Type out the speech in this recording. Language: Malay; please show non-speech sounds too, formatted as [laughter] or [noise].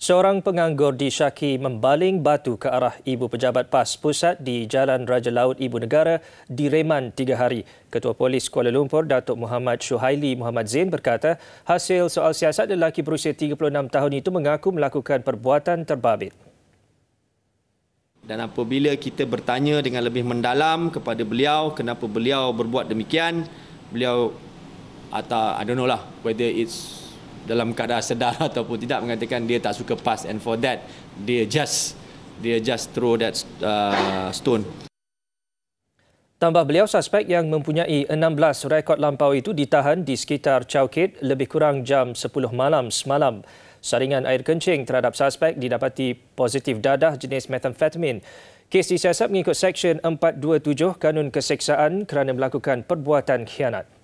Seorang penganggur disyaki membaling batu ke arah ibu pejabat PAS pusat di Jalan Raja Laut Ibu Negara di Reman tiga hari. Ketua Polis Kuala Lumpur, Datuk Muhammad Shuhaili Muhammad Zain berkata, hasil soal siasat lelaki berusia 36 tahun itu mengaku melakukan perbuatan terbabit. Dan apabila kita bertanya dengan lebih mendalam kepada beliau kenapa beliau berbuat demikian, beliau atau I don't know lah whether it's dalam keadaan sedar [laughs] ataupun tidak mengatakan dia tak suka pass and for that dia just dia just throw that uh, stone. Tambah beliau suspek yang mempunyai 16 rekod lampau itu ditahan di sekitar Chowkit lebih kurang jam 10 malam semalam. Saringan air kencing terhadap suspek didapati positif dadah jenis methamphetamine. Kes disiasat mengikut Seksyen 427 Kanun Keseksaan kerana melakukan perbuatan khianat.